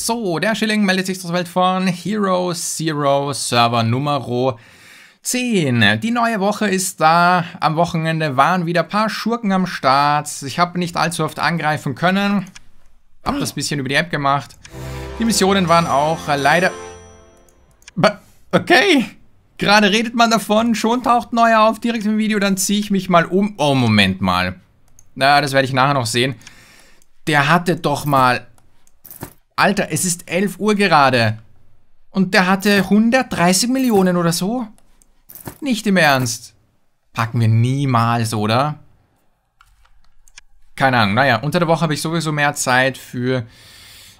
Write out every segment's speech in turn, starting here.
So, der Schilling meldet sich zur Welt von Hero Zero Server Numero 10. Die neue Woche ist da. Am Wochenende waren wieder ein paar Schurken am Start. Ich habe nicht allzu oft angreifen können. Hab das bisschen über die App gemacht. Die Missionen waren auch äh, leider... Okay. Gerade redet man davon, schon taucht neuer auf, direkt im Video, dann ziehe ich mich mal um. Oh, Moment mal. Na, das werde ich nachher noch sehen. Der hatte doch mal Alter, es ist 11 Uhr gerade. Und der hatte 130 Millionen oder so? Nicht im Ernst. Packen wir niemals, oder? Keine Ahnung. Naja, unter der Woche habe ich sowieso mehr Zeit für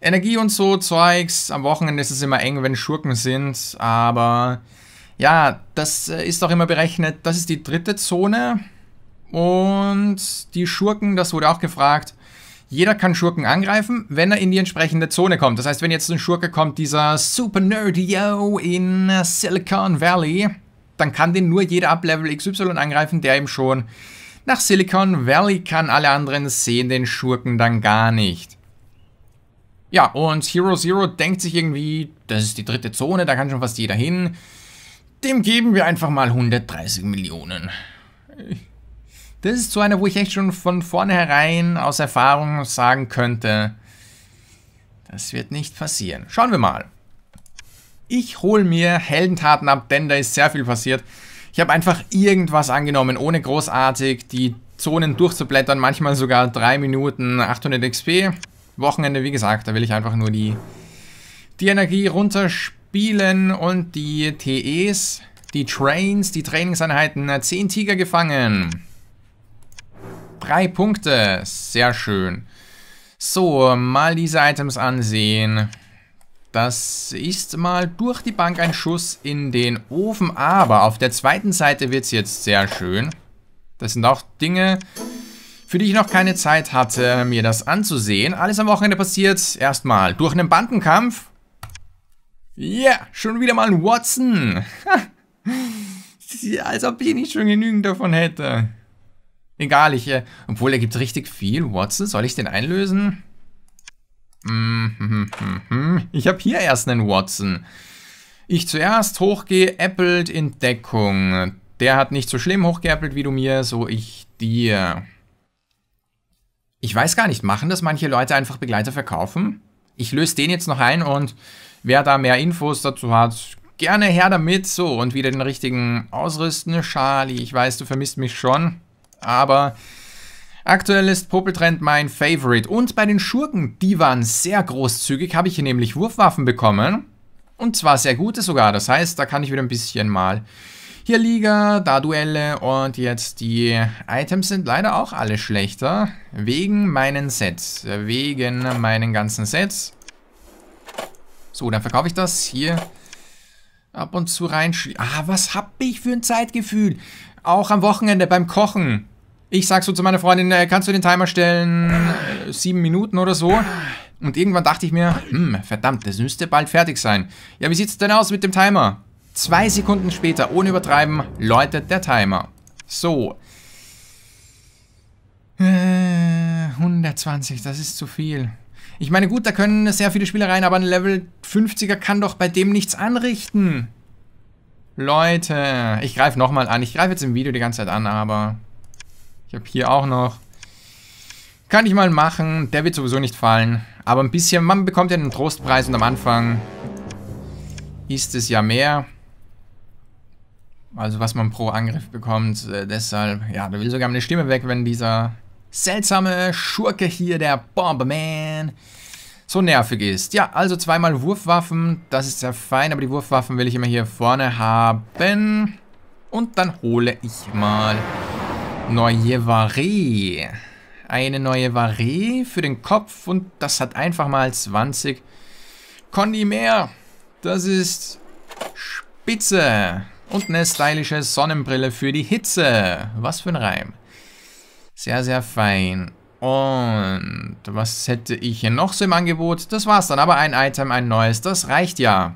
Energie und so Zeugs. Am Wochenende ist es immer eng, wenn Schurken sind. Aber ja, das äh, ist auch immer berechnet. Das ist die dritte Zone. Und die Schurken, das wurde auch gefragt jeder kann Schurken angreifen, wenn er in die entsprechende Zone kommt. Das heißt, wenn jetzt ein Schurke kommt, dieser Super Nerdio in Silicon Valley, dann kann den nur jeder ab Level XY angreifen, der ihm schon nach Silicon Valley kann. Alle anderen sehen den Schurken dann gar nicht. Ja, und Hero Zero denkt sich irgendwie, das ist die dritte Zone, da kann schon fast jeder hin. Dem geben wir einfach mal 130 Millionen. Ich das ist so eine, wo ich echt schon von vornherein aus Erfahrung sagen könnte, das wird nicht passieren. Schauen wir mal. Ich hole mir Heldentaten ab, denn da ist sehr viel passiert. Ich habe einfach irgendwas angenommen, ohne großartig die Zonen durchzublättern. Manchmal sogar 3 Minuten 800 XP. Wochenende, wie gesagt, da will ich einfach nur die, die Energie runterspielen und die TEs, die Trains, die Trainingseinheiten. 10 äh, Tiger gefangen. Drei Punkte. Sehr schön. So, mal diese Items ansehen. Das ist mal durch die Bank ein Schuss in den Ofen. Aber auf der zweiten Seite wird es jetzt sehr schön. Das sind auch Dinge, für die ich noch keine Zeit hatte, mir das anzusehen. Alles am Wochenende passiert. Erstmal durch einen Bandenkampf. Ja, yeah, schon wieder mal ein Watson. Als ob ich nicht schon genügend davon hätte. Egal, ich, äh, obwohl er gibt richtig viel. Watson, soll ich den einlösen? Mm -hmm -hmm. Ich habe hier erst einen Watson. Ich zuerst hochgehe, appelt in Deckung. Der hat nicht so schlimm hochgeäppelt wie du mir, so ich dir. Ich weiß gar nicht, machen das manche Leute einfach Begleiter verkaufen? Ich löse den jetzt noch ein und wer da mehr Infos dazu hat, gerne her damit. So, und wieder den richtigen ausrüsten. Charlie, ich weiß, du vermisst mich schon aber Aktuell ist Popeltrend mein Favorite und bei den Schurken, die waren sehr großzügig, habe ich hier nämlich Wurfwaffen bekommen und zwar sehr gute sogar, das heißt, da kann ich wieder ein bisschen mal hier Liga, da Duelle und jetzt die Items sind leider auch alle schlechter, wegen meinen Sets, wegen meinen ganzen Sets. So, dann verkaufe ich das hier ab und zu rein. Ah, was habe ich für ein Zeitgefühl? Auch am Wochenende beim Kochen. Ich sag so zu meiner Freundin, äh, kannst du den Timer stellen? Sieben Minuten oder so. Und irgendwann dachte ich mir, hm, verdammt, das müsste bald fertig sein. Ja, wie sieht's denn aus mit dem Timer? Zwei Sekunden später, ohne übertreiben, läutet der Timer. So. 120, äh, das ist zu viel. Ich meine, gut, da können sehr viele Spieler rein, aber ein Level 50er kann doch bei dem nichts anrichten. Leute, ich greife nochmal an. Ich greife jetzt im Video die ganze Zeit an, aber ich habe hier auch noch. Kann ich mal machen. Der wird sowieso nicht fallen. Aber ein bisschen, man bekommt ja einen Trostpreis und am Anfang ist es ja mehr. Also was man pro Angriff bekommt. Äh, deshalb, ja, da will sogar meine Stimme weg, wenn dieser seltsame Schurke hier, der Bomberman, so nervig ist. Ja, also zweimal Wurfwaffen. Das ist sehr fein, aber die Wurfwaffen will ich immer hier vorne haben. Und dann hole ich mal Neue Varee. Eine neue Varee für den Kopf und das hat einfach mal 20 Kondi mehr. Das ist spitze. Und eine stylische Sonnenbrille für die Hitze. Was für ein Reim. Sehr, sehr fein. Und was hätte ich hier noch so im Angebot? Das war's dann, aber ein Item, ein neues, das reicht ja.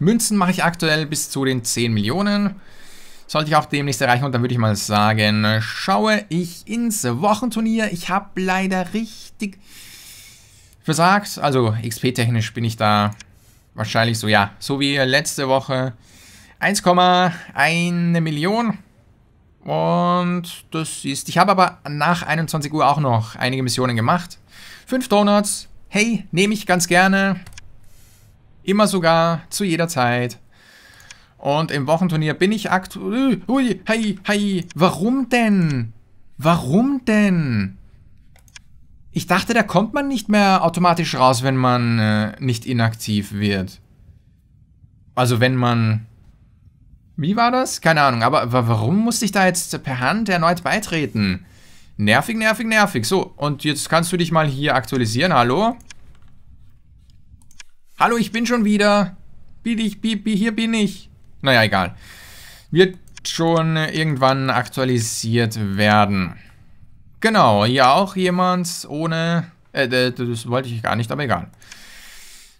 Münzen mache ich aktuell bis zu den 10 Millionen sollte ich auch demnächst erreichen. Und dann würde ich mal sagen, schaue ich ins Wochenturnier. Ich habe leider richtig versagt. Also XP-technisch bin ich da wahrscheinlich so, ja, so wie letzte Woche. 1,1 Million. Und das ist. Ich habe aber nach 21 Uhr auch noch einige Missionen gemacht. Fünf Donuts. Hey, nehme ich ganz gerne. Immer sogar, zu jeder Zeit. Und im Wochenturnier bin ich aktuell... Hui, hei, hei. Warum denn? Warum denn? Ich dachte, da kommt man nicht mehr automatisch raus, wenn man äh, nicht inaktiv wird. Also wenn man... Wie war das? Keine Ahnung. Aber warum musste ich da jetzt per Hand erneut beitreten? Nervig, nervig, nervig. So, und jetzt kannst du dich mal hier aktualisieren. Hallo? Hallo, ich bin schon wieder. Bin ich, bin, bin, hier bin ich. Naja, egal. Wird schon irgendwann aktualisiert werden. Genau, hier auch jemand ohne... Äh, das wollte ich gar nicht, aber egal.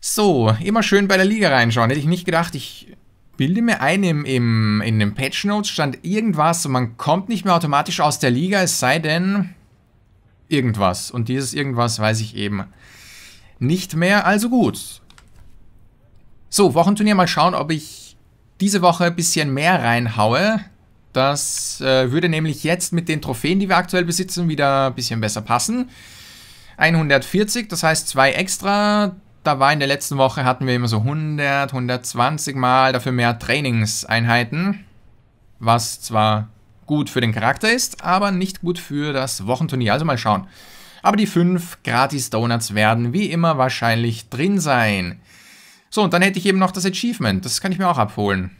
So, immer schön bei der Liga reinschauen. Hätte ich nicht gedacht, ich bilde mir ein, im, im, in den Patch Notes stand irgendwas und man kommt nicht mehr automatisch aus der Liga, es sei denn irgendwas. Und dieses irgendwas weiß ich eben nicht mehr, also gut. So, Wochenturnier, mal schauen, ob ich diese Woche ein bisschen mehr reinhaue. Das äh, würde nämlich jetzt mit den Trophäen, die wir aktuell besitzen, wieder ein bisschen besser passen. 140, das heißt zwei extra. Da war in der letzten Woche hatten wir immer so 100, 120 mal dafür mehr Trainingseinheiten. Was zwar gut für den Charakter ist, aber nicht gut für das Wochenturnier. Also mal schauen. Aber die fünf Gratis Donuts werden wie immer wahrscheinlich drin sein. So, und dann hätte ich eben noch das Achievement. Das kann ich mir auch abholen.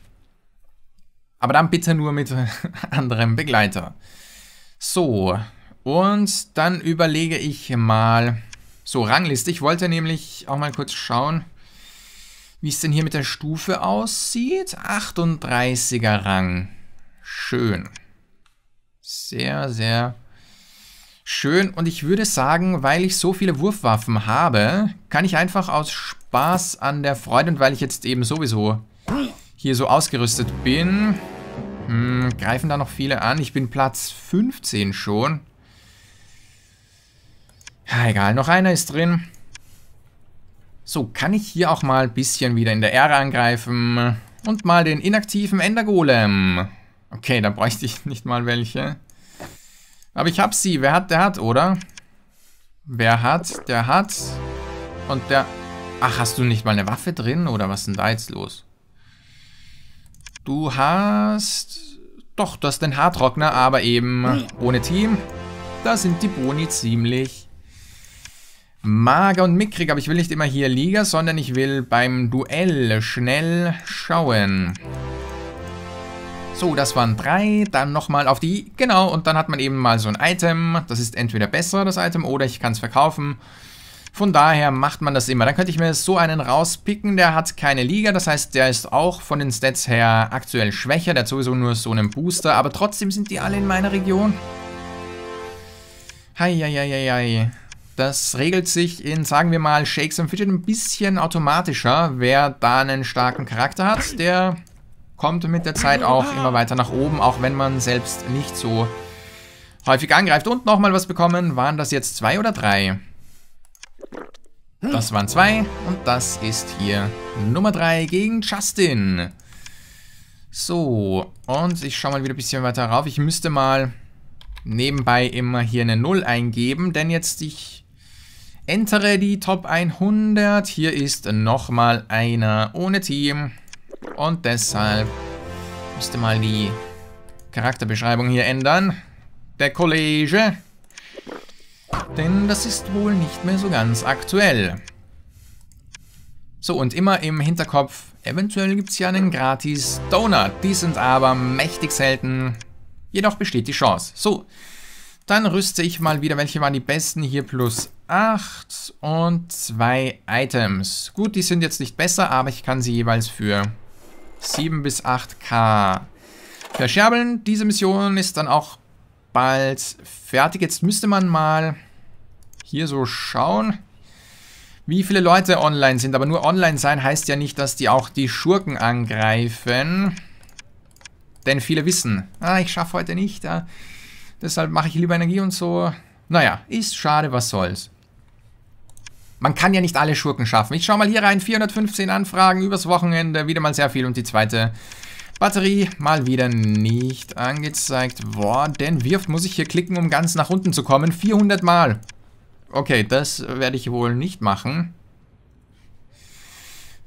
Aber dann bitte nur mit anderem Begleiter. So, und dann überlege ich mal... So, Rangliste. Ich wollte nämlich auch mal kurz schauen, wie es denn hier mit der Stufe aussieht. 38er Rang. Schön. Sehr, sehr Schön, und ich würde sagen, weil ich so viele Wurfwaffen habe, kann ich einfach aus Spaß an der Freude und weil ich jetzt eben sowieso hier so ausgerüstet bin, mh, hm, greifen da noch viele an. Ich bin Platz 15 schon. Ja, egal, noch einer ist drin. So, kann ich hier auch mal ein bisschen wieder in der Ära angreifen und mal den inaktiven Endergolem. Okay, da bräuchte ich nicht mal welche. Aber ich hab sie. Wer hat, der hat, oder? Wer hat, der hat. Und der... Ach, hast du nicht mal eine Waffe drin? Oder was ist denn da jetzt los? Du hast... Doch, du hast den Haartrockner, aber eben ohne Team. Da sind die Boni ziemlich mager und mickrig. Aber ich will nicht immer hier Liga, sondern ich will beim Duell schnell schauen. So, das waren drei. Dann nochmal auf die. Genau, und dann hat man eben mal so ein Item. Das ist entweder besser, das Item, oder ich kann es verkaufen. Von daher macht man das immer. Dann könnte ich mir so einen rauspicken, der hat keine Liga, das heißt, der ist auch von den Stats her aktuell schwächer, der hat sowieso nur so einen Booster, aber trotzdem sind die alle in meiner Region. Heieieiei. Das regelt sich in, sagen wir mal, Shakes and Fidget ein bisschen automatischer, wer da einen starken Charakter hat, der kommt mit der Zeit auch ah. immer weiter nach oben, auch wenn man selbst nicht so häufig angreift. Und nochmal was bekommen. Waren das jetzt zwei oder drei? Hm. Das waren zwei und das ist hier Nummer drei gegen Justin. So, und ich schaue mal wieder ein bisschen weiter rauf. Ich müsste mal nebenbei immer hier eine Null eingeben, denn jetzt ich entere die Top 100. Hier ist nochmal einer ohne Team. Und deshalb müsste mal die Charakterbeschreibung hier ändern. Der Kollege. Denn das ist wohl nicht mehr so ganz aktuell. So, und immer im Hinterkopf, eventuell gibt es ja einen gratis Donut. Die sind aber mächtig selten. Jedoch besteht die Chance. So, dann rüste ich mal wieder, welche waren die besten. Hier plus 8 und 2 Items. Gut, die sind jetzt nicht besser, aber ich kann sie jeweils für 7 bis 8K. verscherbeln. diese Mission ist dann auch bald fertig. Jetzt müsste man mal hier so schauen, wie viele Leute online sind. Aber nur online sein heißt ja nicht, dass die auch die Schurken angreifen. Denn viele wissen, ah, ich schaffe heute nicht, ah, deshalb mache ich lieber Energie und so. Naja, ist schade, was soll's man kann ja nicht alle Schurken schaffen. Ich schaue mal hier rein, 415 Anfragen übers Wochenende, wieder mal sehr viel und die zweite Batterie mal wieder nicht angezeigt worden. Wirft muss ich hier klicken, um ganz nach unten zu kommen, 400 Mal. Okay, das werde ich wohl nicht machen.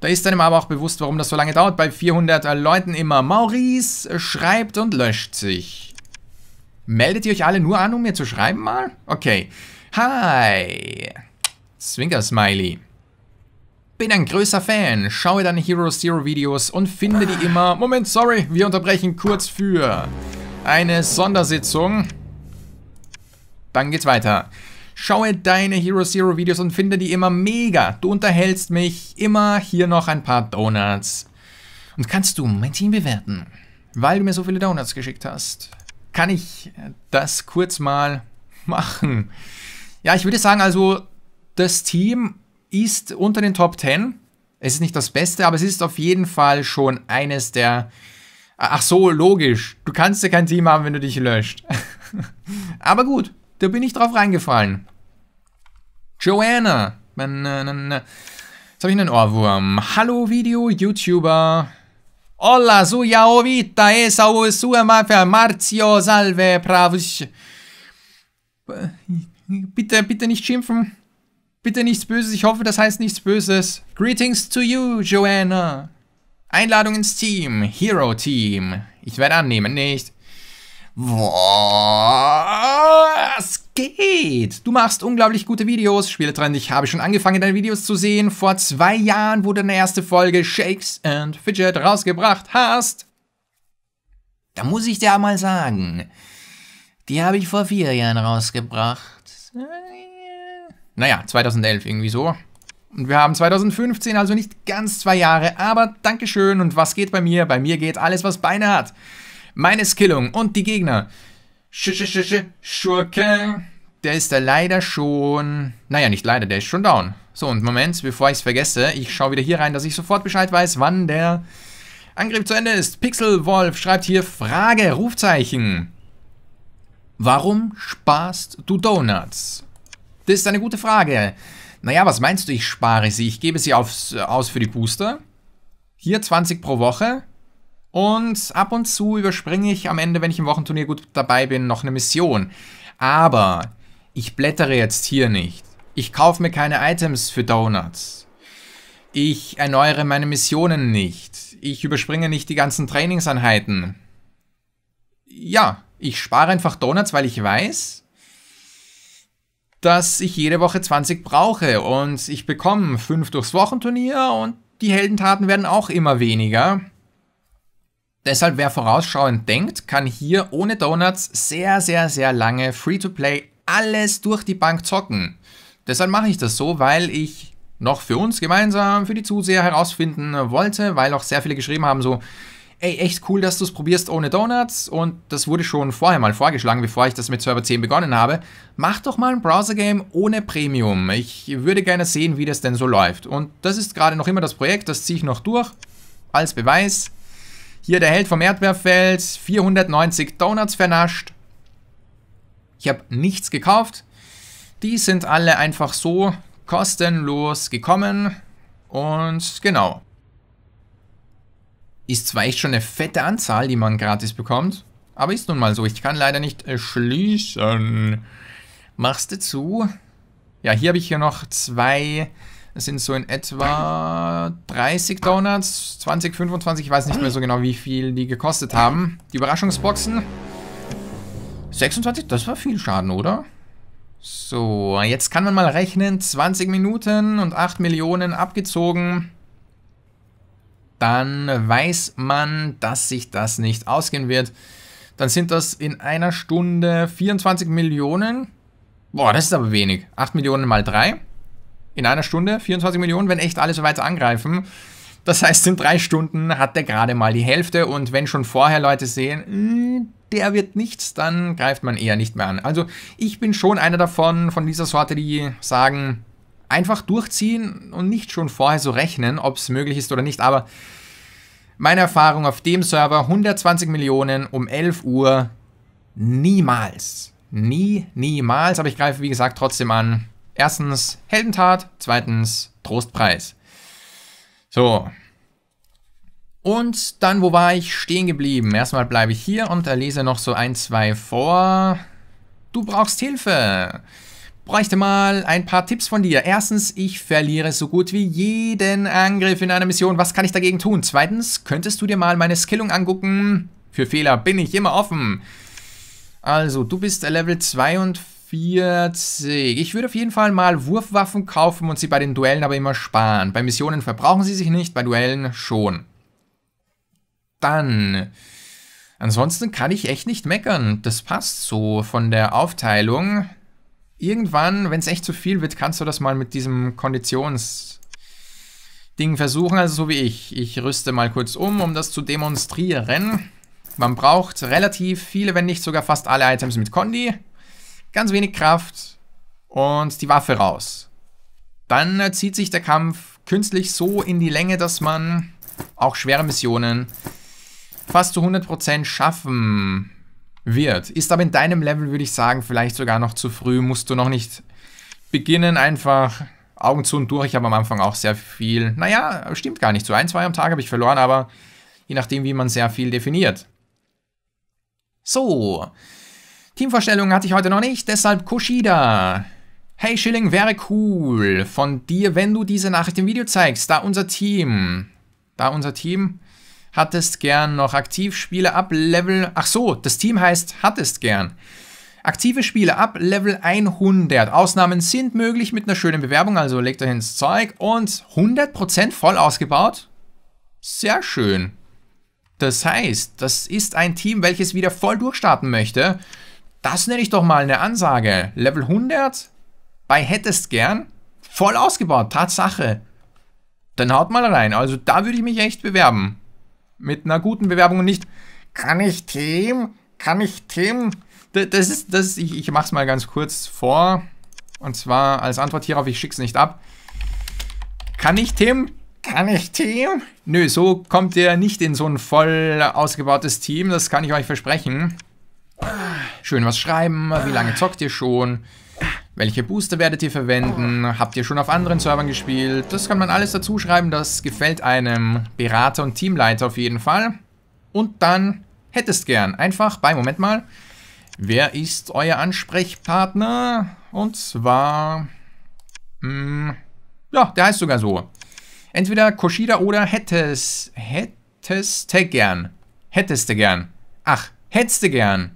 Da ist einem aber auch bewusst, warum das so lange dauert. Bei 400 Leuten immer. Maurice schreibt und löscht sich. Meldet ihr euch alle nur an, um mir zu schreiben mal? Okay. Hi. Zwinker-Smiley. Bin ein größer Fan, schaue deine Hero Zero Videos und finde die immer... Moment, sorry, wir unterbrechen kurz für eine Sondersitzung. Dann geht's weiter. Schaue deine Hero Zero Videos und finde die immer mega. Du unterhältst mich immer hier noch ein paar Donuts. Und kannst du mein Team bewerten? Weil du mir so viele Donuts geschickt hast, kann ich das kurz mal machen. Ja, ich würde sagen, also das Team ist unter den Top 10. Es ist nicht das Beste, aber es ist auf jeden Fall schon eines der. Ach so, logisch. Du kannst ja kein Team haben, wenn du dich löscht. aber gut, da bin ich drauf reingefallen. Joanna. Äh, äh, jetzt habe ich einen Ohrwurm. Hallo Video, YouTuber. Hola, suya ovita es eh, au sua mafia Marzio salve pravus. Bitte, bitte nicht schimpfen. Bitte nichts Böses, ich hoffe, das heißt nichts Böses. Greetings to you, Joanna. Einladung ins Team, Hero Team. Ich werde annehmen, nicht. Was geht? Du machst unglaublich gute Videos. Spieletrend, ich habe schon angefangen, deine Videos zu sehen. Vor zwei Jahren, wo du deine erste Folge Shakes and Fidget rausgebracht hast. Da muss ich dir mal sagen, die habe ich vor vier Jahren rausgebracht naja, 2011 irgendwie so. Und wir haben 2015, also nicht ganz zwei Jahre, aber Dankeschön. Und was geht bei mir? Bei mir geht alles, was Beine hat. Meine Skillung und die Gegner. Sch -sch -sch -sch Schurke. Der ist da leider schon. Naja, nicht leider, der ist schon down. So, und Moment, bevor ich es vergesse, ich schaue wieder hier rein, dass ich sofort Bescheid weiß, wann der Angriff zu Ende ist. Pixelwolf schreibt hier Frage, Rufzeichen. Warum sparst du Donuts? Das ist eine gute Frage. Naja, was meinst du, ich spare sie? Ich gebe sie aufs, aus für die Booster. Hier 20 pro Woche. Und ab und zu überspringe ich am Ende, wenn ich im Wochenturnier gut dabei bin, noch eine Mission. Aber ich blättere jetzt hier nicht. Ich kaufe mir keine Items für Donuts. Ich erneuere meine Missionen nicht. Ich überspringe nicht die ganzen Trainingseinheiten. Ja, ich spare einfach Donuts, weil ich weiß, dass ich jede Woche 20 brauche und ich bekomme 5 durchs Wochenturnier und die Heldentaten werden auch immer weniger. Deshalb, wer vorausschauend denkt, kann hier ohne Donuts sehr, sehr, sehr lange Free-to-Play alles durch die Bank zocken. Deshalb mache ich das so, weil ich noch für uns gemeinsam, für die Zuseher herausfinden wollte, weil auch sehr viele geschrieben haben, so, ey, echt cool, dass du es probierst ohne Donuts und das wurde schon vorher mal vorgeschlagen, bevor ich das mit Server 10 begonnen habe. Mach doch mal ein Browser-Game ohne Premium. Ich würde gerne sehen, wie das denn so läuft. Und das ist gerade noch immer das Projekt, das ziehe ich noch durch. Als Beweis. Hier der Held vom Erdbeerfeld, 490 Donuts vernascht. Ich habe nichts gekauft. Die sind alle einfach so kostenlos gekommen. Und genau, ist zwar echt schon eine fette Anzahl, die man gratis bekommt, aber ist nun mal so. Ich kann leider nicht äh, schließen. Machst du zu? Ja, hier habe ich hier noch zwei, Das sind so in etwa 30 Donuts, 20, 25, ich weiß nicht mehr so genau, wie viel die gekostet haben. Die Überraschungsboxen. 26, das war viel Schaden, oder? So, jetzt kann man mal rechnen. 20 Minuten und 8 Millionen abgezogen dann weiß man, dass sich das nicht ausgehen wird. Dann sind das in einer Stunde 24 Millionen. Boah, das ist aber wenig. 8 Millionen mal 3. In einer Stunde 24 Millionen, wenn echt alle so weit angreifen. Das heißt, in drei Stunden hat der gerade mal die Hälfte und wenn schon vorher Leute sehen, äh, der wird nichts, dann greift man eher nicht mehr an. Also ich bin schon einer davon, von dieser Sorte, die sagen, einfach durchziehen und nicht schon vorher so rechnen, ob es möglich ist oder nicht. Aber meine Erfahrung auf dem Server 120 Millionen um 11 Uhr niemals. Nie, niemals. Aber ich greife, wie gesagt, trotzdem an. Erstens Heldentat, zweitens Trostpreis. So. Und dann, wo war ich stehen geblieben? Erstmal bleibe ich hier und erlese noch so ein, zwei vor. Du brauchst Hilfe bräuchte mal ein paar Tipps von dir. Erstens, ich verliere so gut wie jeden Angriff in einer Mission. Was kann ich dagegen tun? Zweitens, könntest du dir mal meine Skillung angucken? Für Fehler bin ich immer offen. Also, du bist Level 42. Ich würde auf jeden Fall mal Wurfwaffen kaufen und sie bei den Duellen aber immer sparen. Bei Missionen verbrauchen sie sich nicht, bei Duellen schon. Dann... Ansonsten kann ich echt nicht meckern. Das passt so von der Aufteilung irgendwann, wenn es echt zu viel wird, kannst du das mal mit diesem Konditionsding versuchen, also so wie ich. Ich rüste mal kurz um, um das zu demonstrieren. Man braucht relativ viele, wenn nicht sogar fast alle Items mit Kondi, ganz wenig Kraft und die Waffe raus. Dann äh, zieht sich der Kampf künstlich so in die Länge, dass man auch schwere Missionen fast zu 100% schaffen wird. Ist aber in deinem Level, würde ich sagen, vielleicht sogar noch zu früh. Musst du noch nicht beginnen, einfach Augen zu und durch. Ich habe am Anfang auch sehr viel, naja, stimmt gar nicht. So ein, zwei am Tag habe ich verloren, aber je nachdem, wie man sehr viel definiert. So, Teamvorstellungen hatte ich heute noch nicht, deshalb Kushida. Hey Schilling, wäre cool von dir, wenn du diese Nachricht im Video zeigst, da unser Team, da unser Team Hattest gern noch aktiv Spiele ab Level. Ach so, das Team heißt Hattest gern. Aktive Spiele ab Level 100. Ausnahmen sind möglich mit einer schönen Bewerbung, also legt euch ins Zeug. Und 100% voll ausgebaut? Sehr schön. Das heißt, das ist ein Team, welches wieder voll durchstarten möchte. Das nenne ich doch mal eine Ansage. Level 100 bei Hättest gern? Voll ausgebaut, Tatsache. Dann haut mal rein. Also da würde ich mich echt bewerben mit einer guten Bewerbung und nicht, kann ich Tim? Kann ich Tim? Das ist, das ist, ich, ich mach's mal ganz kurz vor. Und zwar als Antwort hierauf, ich schick's nicht ab. Kann ich Tim? Kann ich Team? Nö, so kommt ihr nicht in so ein voll ausgebautes Team, das kann ich euch versprechen. Schön was schreiben, wie lange zockt ihr schon? Welche Booster werdet ihr verwenden? Habt ihr schon auf anderen Servern gespielt? Das kann man alles dazu schreiben, das gefällt einem Berater und Teamleiter auf jeden Fall. Und dann hättest gern. Einfach bei, Moment mal, wer ist euer Ansprechpartner? Und zwar, mh, hm, ja, der heißt sogar so. Entweder Koshida oder hättest, hättest gern. Hättest gern. Ach, hättest gern.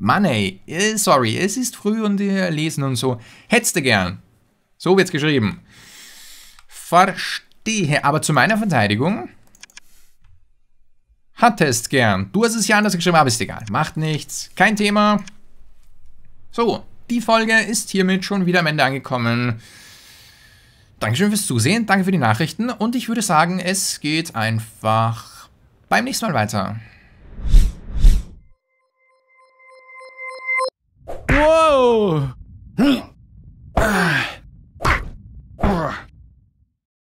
Money, äh, sorry, es ist früh und äh, lesen und so. Hättest du gern. So wird's geschrieben. Verstehe, aber zu meiner Verteidigung. Hattest gern. Du hast es ja anders geschrieben, aber ist egal. Macht nichts. Kein Thema. So, die Folge ist hiermit schon wieder am Ende angekommen. Dankeschön fürs Zusehen, danke für die Nachrichten und ich würde sagen, es geht einfach beim nächsten Mal weiter. Whoa! Ah. Ah.